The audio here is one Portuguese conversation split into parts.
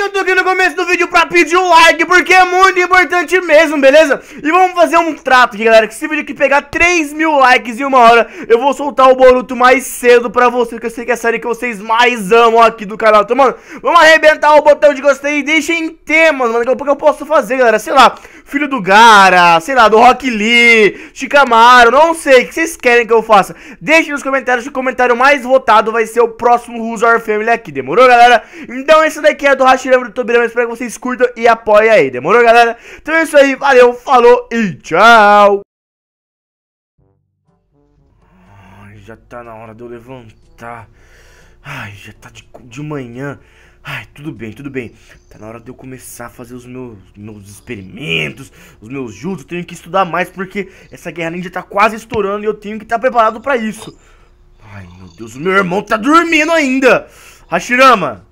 eu tô aqui no começo do vídeo pra pedir um like, porque é muito importante mesmo, beleza? E vamos fazer um trato aqui, galera, que se o vídeo aqui pegar 3 mil likes em uma hora, eu vou soltar o Boruto mais cedo pra vocês, que eu sei que é a série que vocês mais amam aqui do canal. Então, mano, vamos arrebentar o botão de gostei e deixem temas, mano, daqui a pouco eu posso fazer, galera, sei lá, Filho do Gara, sei lá, do Rock Lee, Chicamaro, não sei, o que vocês querem que eu faça? Deixem nos comentários, que o comentário mais votado vai ser o próximo Who's Our Family aqui, demorou, galera? Então, esse daqui é do Hashi compartilha no YouTube, né? mas espero que vocês curtam e apoiem aí, demorou, galera? Então é isso aí, valeu, falou e tchau! Ai, já tá na hora de eu levantar. Ai, já tá de, de manhã. Ai, tudo bem, tudo bem. Tá na hora de eu começar a fazer os meus, meus experimentos, os meus juros. tenho que estudar mais porque essa guerra ninja tá quase estourando e eu tenho que estar tá preparado para isso. Ai, meu Deus, o meu irmão tá dormindo ainda. Hashirama,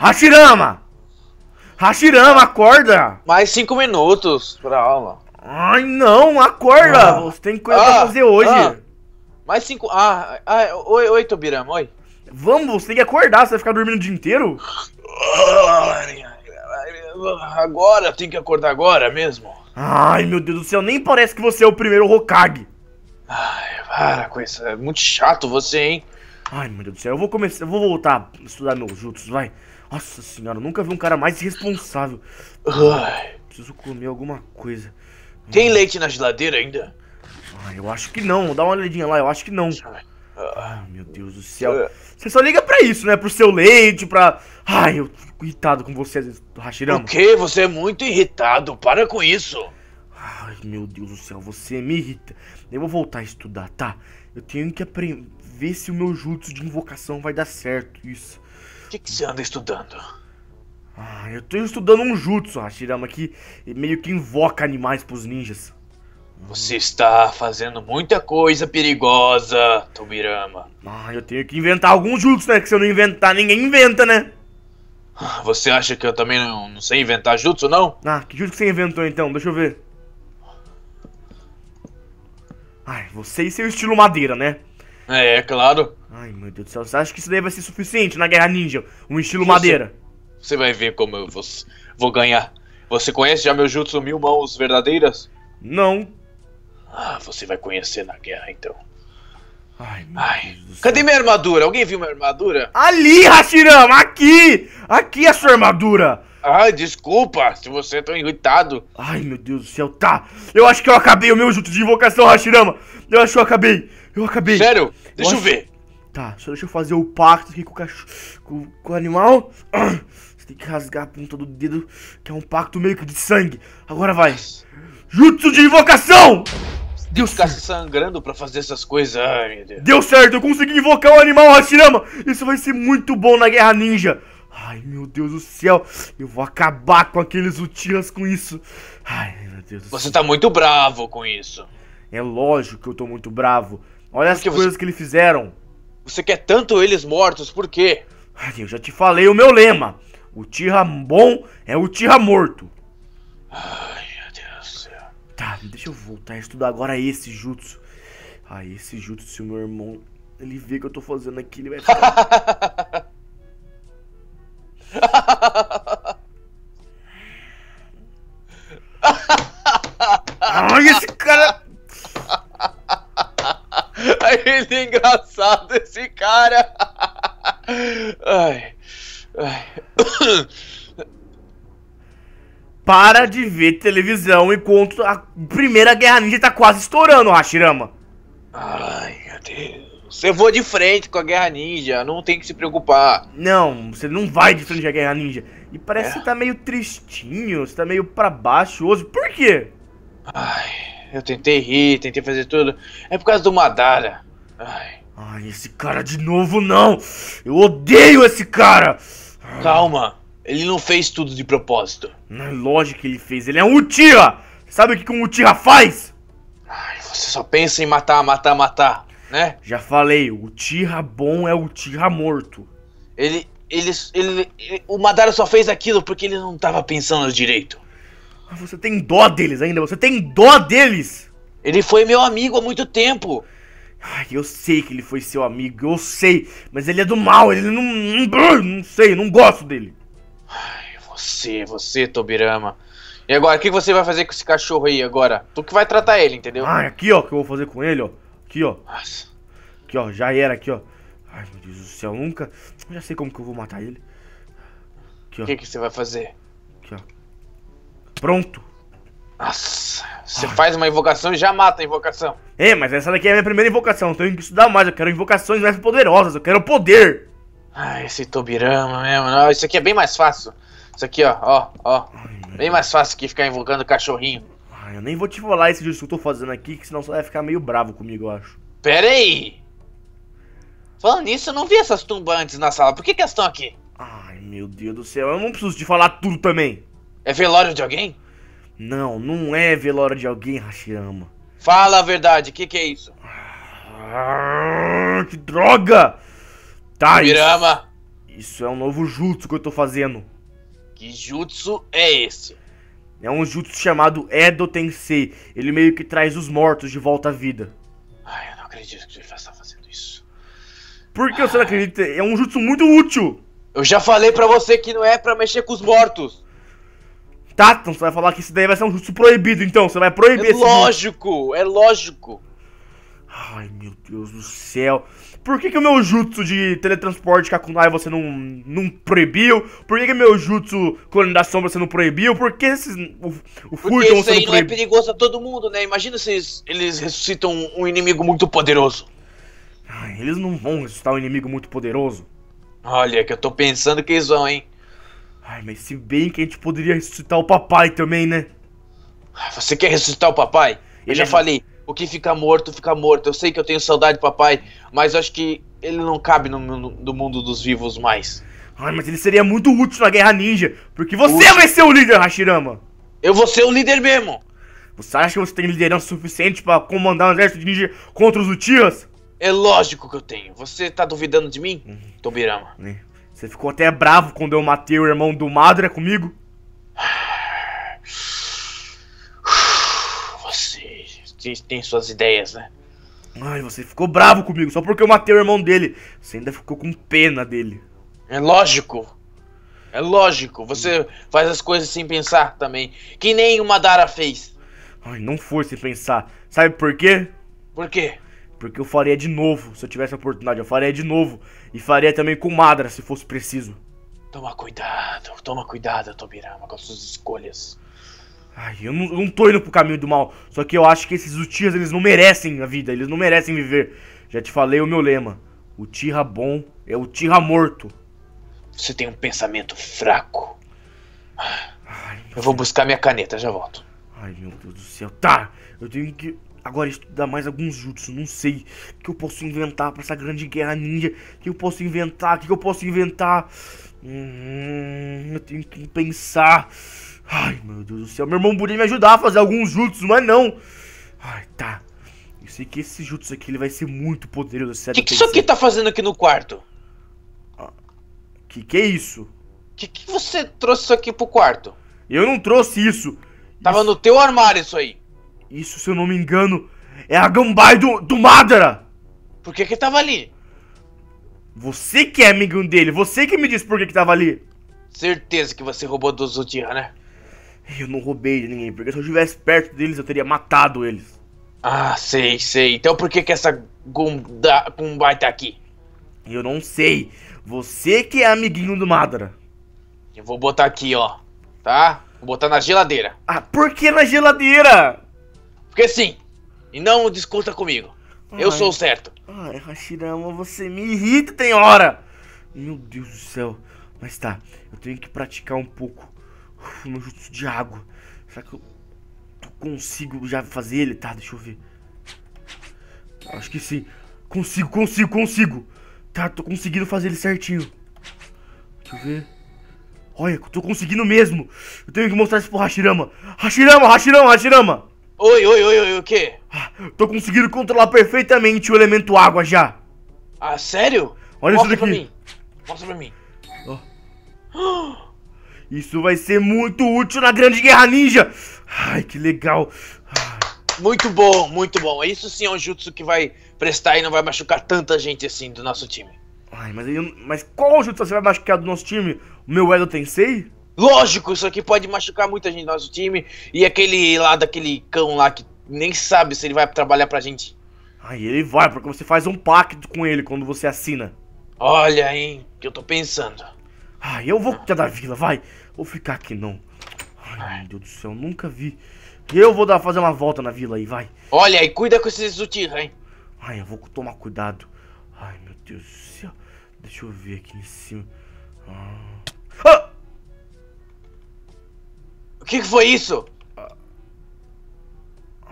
Hashirama! Hashirama, acorda! Mais cinco minutos pra aula. Ai, não, acorda! Ah. Você tem coisa ah, pra fazer hoje. Ah. Mais cinco... Ah, ah, oi, oi, Tobirama, oi. Vamos, você tem que acordar, você vai ficar dormindo o dia inteiro? Agora, tem que acordar agora mesmo. Ai, meu Deus do céu, nem parece que você é o primeiro Hokage. Ai, para com isso, é muito chato você, hein? Ai, meu Deus do céu, eu vou começar, eu vou voltar a estudar meus jutsus, vai. Nossa senhora, eu nunca vi um cara mais irresponsável. Ai. Preciso comer alguma coisa. Tem leite na geladeira ainda? Ai, eu acho que não, dá uma olhadinha lá, eu acho que não. Ai, meu Deus do céu. É. Você só liga pra isso, né? Pro seu leite, pra... Ai, eu fico irritado com você, Hashirama. O quê? Você é muito irritado, para com isso meu Deus do céu, você me irrita. Eu vou voltar a estudar, tá? Eu tenho que ver se o meu jutsu de invocação vai dar certo, isso. O que, que você anda estudando? Ah, eu tô estudando um jutsu, Hashirama, que meio que invoca animais pros ninjas. Você está fazendo muita coisa perigosa, Tomirama. Ah, eu tenho que inventar alguns jutsu, né? Que se eu não inventar, ninguém inventa, né? Ah, você acha que eu também não, não sei inventar jutsu, não? Ah, que jutsu que você inventou então? Deixa eu ver. Ai, você e seu estilo madeira, né? É, é claro. Ai, meu Deus do céu, você acha que isso daí vai ser suficiente na Guerra Ninja? Um estilo você, madeira? Você vai ver como eu vou, vou ganhar. Você conhece já meu Jutsu Mil Mãos Verdadeiras? Não. Ah, você vai conhecer na guerra, então. Ai, meu Ai. Cadê minha armadura? Alguém viu minha armadura? Ali, Hashirama! Aqui! Aqui é a sua armadura! Ai, desculpa se você é tão irritado. Ai, meu Deus do céu, tá. Eu acho que eu acabei o meu junto de invocação, Hashirama. Eu acho que eu acabei. Eu acabei. Sério? Deixa eu, eu ver. Tá, só deixa eu fazer o pacto aqui com o cachorro. Com, com, o animal. Você tem que rasgar a ponta do dedo, que é um pacto meio que de sangue. Agora vai. Jutsu de invocação! Deus ficar sangrando pra fazer essas coisas, ai meu Deus. Deu certo, eu consegui invocar o animal Hashirama! Isso vai ser muito bom na Guerra Ninja! Ai, meu Deus do céu, eu vou acabar com aqueles Utias com isso. Ai, meu Deus do céu. Você tá muito bravo com isso. É lógico que eu tô muito bravo. Olha Porque as coisas você... que eles fizeram. Você quer tanto eles mortos, por quê? Ai, eu já te falei o meu lema. O Tira bom é o Tira morto. Ai, meu Deus do céu. Tá, deixa eu voltar a estudar agora esse jutsu. Ai, ah, esse jutsu, se o meu irmão ele vê que eu tô fazendo aqui, ele vai ficar... Ai, esse cara. Ai, ele é engraçado, esse cara. Ai. Ai. Para de ver televisão enquanto a Primeira Guerra Ninja tá quase estourando, Hashirama. Ai, meu Deus. Você voa de frente com a Guerra Ninja, não tem que se preocupar. Não, você não vai de frente com a Guerra Ninja. E parece é. que você tá meio tristinho, você tá meio pra baixo hoje. Por quê? Ai, eu tentei rir, tentei fazer tudo. É por causa do Madara. Ai. Ai, esse cara de novo não! Eu odeio esse cara! Calma, ele não fez tudo de propósito. Não é lógico que ele fez, ele é um Uchiha! Sabe o que um Uchiha faz? Ai, você só pensa em matar, matar, matar né? Já falei, o Tira bom é o Tira morto. Ele, ele, ele, ele, o Madara só fez aquilo porque ele não tava pensando direito. Ah, você tem dó deles ainda, você tem dó deles! Ele foi meu amigo há muito tempo. Ai, eu sei que ele foi seu amigo, eu sei, mas ele é do mal, ele não. Não, sei, não gosto dele. Ai, você, você, Tobirama. E agora, o que você vai fazer com esse cachorro aí agora? Tu que vai tratar ele, entendeu? Ah, aqui ó, que eu vou fazer com ele, ó. Aqui, ó. Nossa. Aqui, ó. Já era aqui, ó. Ai, meu Deus do céu. Nunca. Já sei como que eu vou matar ele. Aqui, ó. O que, que você vai fazer? Aqui, ó. Pronto. Nossa. Você Ai. Ah. faz uma invocação e já mata a invocação. É, mas essa daqui é a minha primeira invocação. tenho que estudar mais. Eu quero invocações mais poderosas. Eu quero poder. Ah, esse Tobirama mesmo. Não, isso aqui é bem mais fácil. Isso aqui, ó, ó, ó. Ai, bem mais fácil que ficar invocando cachorrinho. Ah, eu nem vou te falar esse discurso que eu tô fazendo aqui, que senão você vai ficar meio bravo comigo, eu acho. Pera aí! Falando nisso, eu não vi essas tumbas antes na sala. Por que, que elas estão aqui? Ai, meu Deus do céu, eu não preciso te falar tudo também. É velório de alguém? Não, não é velório de alguém, Hashirama. Fala a verdade, o que, que é isso? Ah, que droga! Tá, Mirama. Isso, isso é um novo jutsu que eu tô fazendo. Que jutsu é esse? É um jutsu chamado Edo Tensei. Ele meio que traz os mortos de volta à vida. Ai, eu não acredito que você está fazendo isso. Por que você não acredita? É um jutsu muito útil. Eu já falei pra você que não é pra mexer com os mortos. Tá, então você vai falar que isso daí vai ser um jutsu proibido, então. Você vai proibir é esse lógico, jutsu. é lógico. Ai, meu Deus do céu. Por que, que o meu jutsu de teletransporte Kakunai você não, não proibiu? Por que, o meu jutsu Clone da Sombra você não proibiu? Por que esses, o, o Furton você não é proibiu? Porque isso é perigoso a todo mundo, né? Imagina se eles, eles ressuscitam um inimigo muito poderoso. Ai, eles não vão ressuscitar um inimigo muito poderoso. Olha, que eu tô pensando que eles vão, hein? Ai, mas se bem que a gente poderia ressuscitar o papai também, né? Você quer ressuscitar o papai? Ele eu já é... falei, o que fica morto, fica morto. Eu sei que eu tenho saudade do papai, mas acho que ele não cabe no, no, no mundo dos vivos mais. Ai, mas ele seria muito útil na Guerra Ninja, porque você vai ser o líder, Hashirama. Eu vou ser o líder mesmo. Você acha que você tem liderança suficiente para comandar um exército de ninja contra os Uchihas? É lógico que eu tenho. Você tá duvidando de mim, uhum. Tobirama? É. Você ficou até bravo quando eu matei o irmão do Madra comigo? Ah, tem suas ideias, né? Ai, você ficou bravo comigo só porque eu matei o irmão dele. Você ainda ficou com pena dele. É lógico. É lógico. Você faz as coisas sem pensar também. Que nem o Madara fez. Ai, não foi sem pensar. Sabe por quê? Por quê? Porque eu faria de novo. Se eu tivesse a oportunidade, eu faria de novo. E faria também com Madara, se fosse preciso. Toma cuidado, toma cuidado, Tobirama, com as suas escolhas. Ai, eu não, eu não tô indo pro caminho do mal. Só que eu acho que esses utias eles não merecem a vida. Eles não merecem viver. Já te falei o meu lema. O Tira bom é o Tira morto. Você tem um pensamento fraco. Ai, eu vou buscar minha caneta, já volto. Ai, meu Deus do céu. Tá, eu tenho que agora estudar mais alguns jutsu, não sei o que eu posso inventar para essa grande guerra ninja, o que eu posso inventar, o que eu posso inventar. Hum, eu tenho que pensar. Ai, meu Deus do céu. Meu irmão podia me ajudar a fazer alguns jutsus, mas não. Ai, tá. Eu sei que esse jutsu aqui ele vai ser muito poderoso. O que, que isso aqui tá fazendo aqui no quarto? Que que é isso? Que que você trouxe isso aqui pro quarto? Eu não trouxe isso. Tava isso... no teu armário isso aí. Isso, se eu não me engano, é a Gambai do, do Madara. Por que que tava ali? Você que é amigo dele, você que me disse por que que tava ali. Certeza que você roubou do Zudia, né? É, eu não roubei de ninguém, porque se eu estivesse perto deles, eu teria matado eles. Ah, sei, sei. Então por que que essa Gumda... Gumbai tá aqui? Eu não sei. Você que é amiguinho do Madara. Eu vou botar aqui, ó. Tá? Vou botar na geladeira. Ah, por que na geladeira? Porque sim. E não desconta comigo. Ai. Eu sou o certo. Ai, Hashirama, você me irrita, tem hora. Meu Deus do céu. Mas tá, eu tenho que praticar um pouco meu jutsu de água. Será que eu consigo já fazer ele? Tá, deixa eu ver. Acho que sim. Consigo, consigo, consigo. Tá, tô conseguindo fazer ele certinho. Deixa eu ver. Olha, tô conseguindo mesmo. Eu tenho que mostrar isso pro Hashirama. Hashirama, Hashirama, Hashirama. Oi, oi, oi, oi, o quê? Ah, tô conseguindo controlar perfeitamente o elemento água já. Ah, sério? Olha Mostra isso daqui. Mostra pra mim. Mostra pra mim. Oh. Isso vai ser muito útil na Grande Guerra Ninja. Ai, que legal. Muito bom, muito bom. É isso sim é um jutsu que vai prestar e não vai machucar tanta gente assim do nosso time. Ai, mas, eu, mas qual jutsu você vai machucar do nosso time? O meu Edo Tensei? Lógico, isso aqui pode machucar muita gente do nosso time. E aquele lá daquele cão lá que nem sabe se ele vai trabalhar pra gente. Ai, ele vai, porque você faz um pacto com ele quando você assina. Olha, hein, que eu tô pensando. Ai, eu vou cuidar da vila, vai. Vou ficar aqui, não. Ai, meu Deus do céu, nunca vi. Eu vou dar fazer uma volta na vila aí, vai. Olha, aí, cuida com esses Uchiha, hein. Ai, eu vou tomar cuidado. Ai, meu Deus do céu. Deixa eu ver aqui em cima. Ah. ah! O que, que foi isso?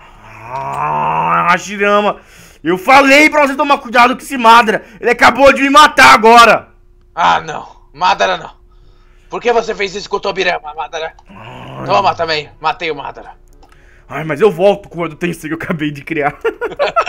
Ah, Hashirama. Eu falei pra você tomar cuidado com esse Madra. Ele acabou de me matar agora. Ah, não. Madara não. Por que você fez isso com o Tobirama, Madara? Ah, Toma também, matei o Madara. Ai, mas eu volto com o Tensen que eu acabei de criar.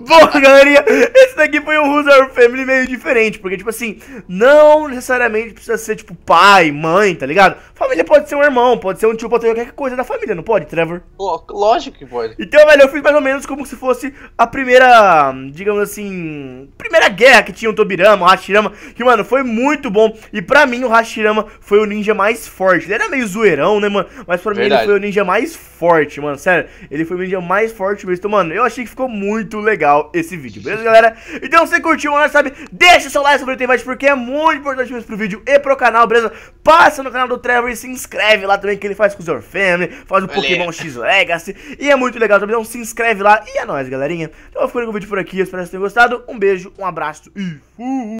Bom, galerinha, esse daqui foi um Who's Our Family meio diferente, porque, tipo assim, não necessariamente precisa ser, tipo, pai, mãe, tá ligado? Família pode ser um irmão, pode ser um tio, pode ser qualquer coisa da família, não pode, Trevor? Lógico que pode. Então, velho, eu fiz mais ou menos como se fosse a primeira, digamos assim, primeira guerra que tinha o Tobirama, o Hashirama, que, mano, foi muito bom. E pra mim, o Hashirama foi o ninja mais forte. Ele era meio zoeirão, né, mano? Mas pra Verdade. mim, ele foi o ninja mais forte, mano. Sério, ele foi o vídeo mais forte mesmo. Então, mano, eu achei que ficou muito legal esse vídeo, beleza, galera? Então, se curtiu, mano, sabe? Deixa o seu like sobre o Tevite, porque é muito importante mesmo pro vídeo e pro canal, beleza? Passa no canal do Trevor e se inscreve lá também, que ele faz com o Zor Family, faz o Valeu. Pokémon X Legacy. E é muito legal também, então se inscreve lá. E é nóis, galerinha. Então, eu vou ficando com o vídeo por aqui. Eu espero que vocês tenham gostado. Um beijo, um abraço e fui!